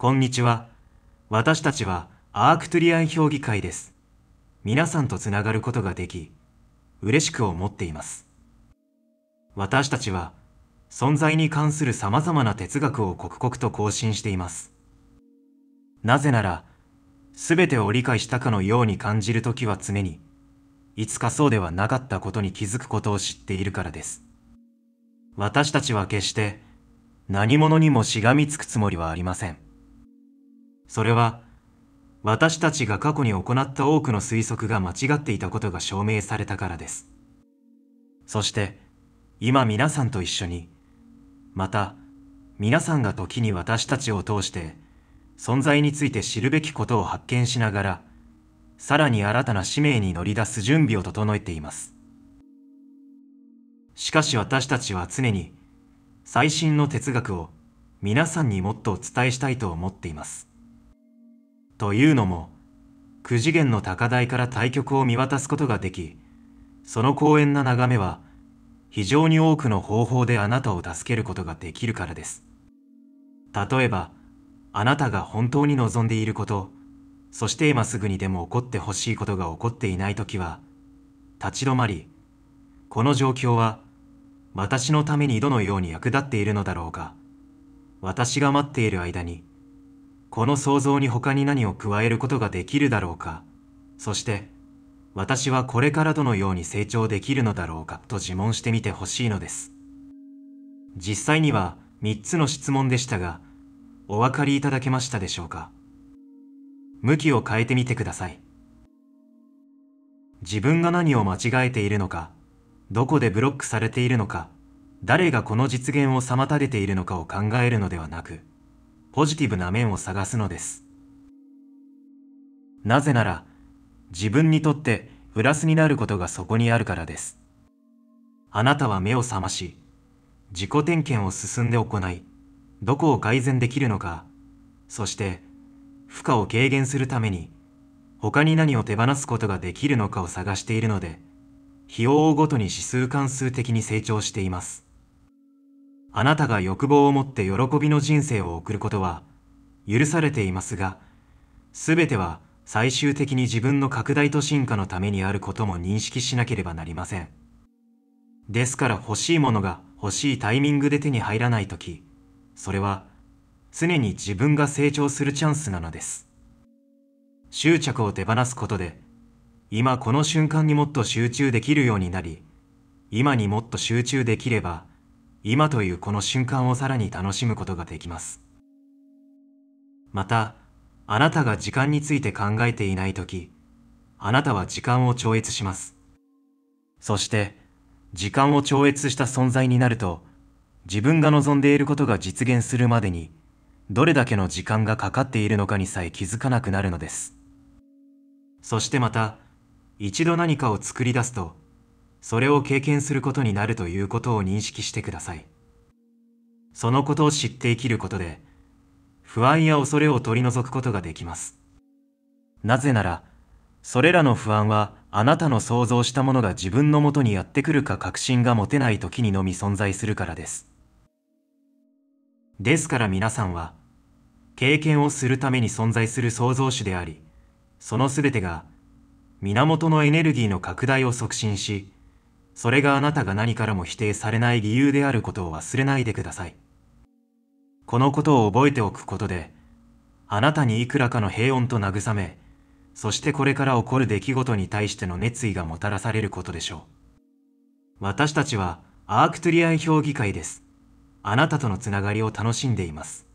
こんにちは。私たちはアークトゥリアン評議会です。皆さんとつながることができ、嬉しく思っています。私たちは存在に関する様々な哲学を刻々と更新しています。なぜなら、すべてを理解したかのように感じるときは常に、いつかそうではなかったことに気づくことを知っているからです。私たちは決して何者にもしがみつくつもりはありません。それは、私たちが過去に行った多くの推測が間違っていたことが証明されたからです。そして、今皆さんと一緒に、また、皆さんが時に私たちを通して、存在について知るべきことを発見しながら、さらに新たな使命に乗り出す準備を整えています。しかし私たちは常に、最新の哲学を皆さんにもっとお伝えしたいと思っています。というのも、9次元の高台から対局を見渡すことができ、その公園な眺めは、非常に多くの方法であなたを助けることができるからです。例えば、あなたが本当に望んでいること、そして今すぐにでも起こってほしいことが起こっていないときは、立ち止まり、この状況は、私のためにどのように役立っているのだろうか、私が待っている間に、この想像に他に何を加えることができるだろうか、そして、私はこれからどのように成長できるのだろうかと自問してみてほしいのです。実際には3つの質問でしたが、お分かりいただけましたでしょうか向きを変えてみてください。自分が何を間違えているのか、どこでブロックされているのか、誰がこの実現を妨げているのかを考えるのではなく、ポジティブな面を探すのです。なぜなら、自分にとってプラスになることがそこにあるからです。あなたは目を覚まし、自己点検を進んで行い、どこを改善できるのか、そして、負荷を軽減するために、他に何を手放すことができるのかを探しているので、費用ごとに指数関数的に成長しています。あなたが欲望を持って喜びの人生を送ることは許されていますが、すべては最終的に自分の拡大と進化のためにあることも認識しなければなりません。ですから欲しいものが欲しいタイミングで手に入らないとき、それは常に自分が成長するチャンスなのです。執着を手放すことで、今この瞬間にもっと集中できるようになり、今にもっと集中できれば、今というこの瞬間をさらに楽しむことができます。また、あなたが時間について考えていないとき、あなたは時間を超越します。そして、時間を超越した存在になると、自分が望んでいることが実現するまでに、どれだけの時間がかかっているのかにさえ気づかなくなるのです。そしてまた、一度何かを作り出すと、それを経験することになるということを認識してください。そのことを知って生きることで、不安や恐れを取り除くことができます。なぜなら、それらの不安はあなたの想像したものが自分のもとにやってくるか確信が持てない時にのみ存在するからです。ですから皆さんは、経験をするために存在する創造主であり、その全てが源のエネルギーの拡大を促進し、それがあなたが何からも否定されない理由であることを忘れないでください。このことを覚えておくことで、あなたにいくらかの平穏と慰め、そしてこれから起こる出来事に対しての熱意がもたらされることでしょう。私たちはアークトリアン評議会です。あなたとのつながりを楽しんでいます。